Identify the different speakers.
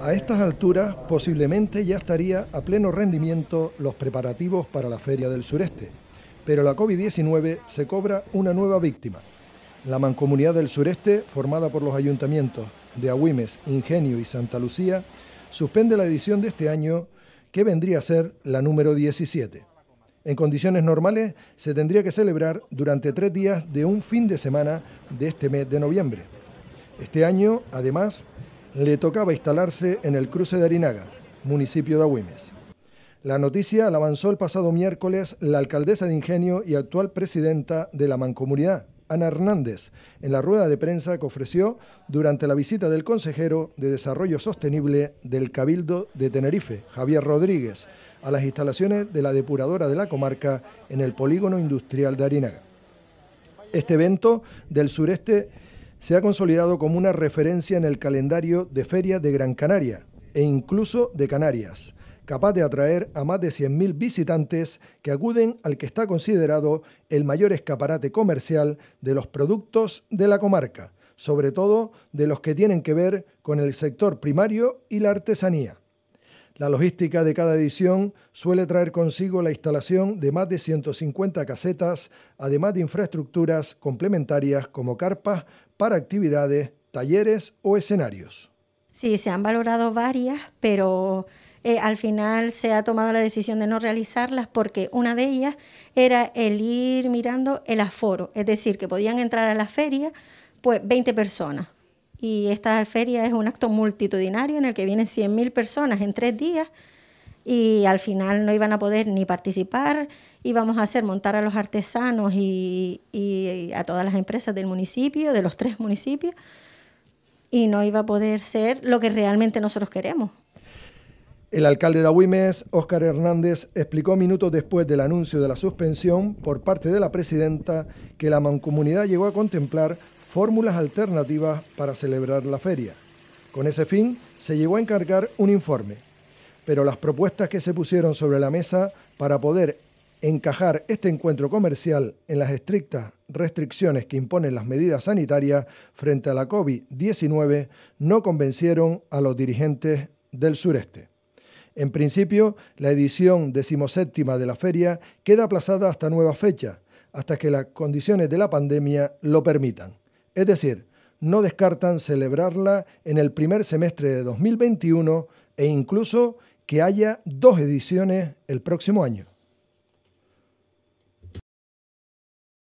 Speaker 1: A estas alturas posiblemente ya estaría a pleno rendimiento los preparativos para la Feria del Sureste, pero la COVID-19 se cobra una nueva víctima. La Mancomunidad del Sureste, formada por los ayuntamientos de Agüimes, Ingenio y Santa Lucía, suspende la edición de este año que vendría a ser la número 17. En condiciones normales se tendría que celebrar durante tres días de un fin de semana de este mes de noviembre. Este año, además, le tocaba instalarse en el cruce de Arinaga, municipio de Agüimes. La noticia la avanzó el pasado miércoles la alcaldesa de Ingenio y actual presidenta de la mancomunidad, Ana Hernández, en la rueda de prensa que ofreció durante la visita del consejero de Desarrollo Sostenible del Cabildo de Tenerife, Javier Rodríguez, a las instalaciones de la depuradora de la comarca en el polígono industrial de Arinaga. Este evento del sureste se ha consolidado como una referencia en el calendario de Feria de Gran Canaria e incluso de Canarias, capaz de atraer a más de 100.000 visitantes que acuden al que está considerado el mayor escaparate comercial de los productos de la comarca, sobre todo de los que tienen que ver con el sector primario y la artesanía. La logística de cada edición suele traer consigo la instalación de más de 150 casetas, además de infraestructuras complementarias como carpas para actividades, talleres o escenarios.
Speaker 2: Sí, se han valorado varias, pero eh, al final se ha tomado la decisión de no realizarlas porque una de ellas era el ir mirando el aforo, es decir, que podían entrar a la feria pues 20 personas y esta feria es un acto multitudinario en el que vienen 100.000 personas en tres días y al final no iban a poder ni participar, íbamos a hacer montar a los artesanos y, a todas las empresas del municipio, de los tres municipios, y no iba a poder ser lo que realmente nosotros queremos.
Speaker 1: El alcalde de Agüimes, Óscar Hernández, explicó minutos después del anuncio de la suspensión por parte de la presidenta que la mancomunidad llegó a contemplar fórmulas alternativas para celebrar la feria. Con ese fin, se llegó a encargar un informe, pero las propuestas que se pusieron sobre la mesa para poder encajar este encuentro comercial en las estrictas restricciones que imponen las medidas sanitarias frente a la COVID-19 no convencieron a los dirigentes del sureste. En principio, la edición decimoséptima de la feria queda aplazada hasta nueva fecha, hasta que las condiciones de la pandemia lo permitan. Es decir, no descartan celebrarla en el primer semestre de 2021 e incluso que haya dos ediciones el próximo año.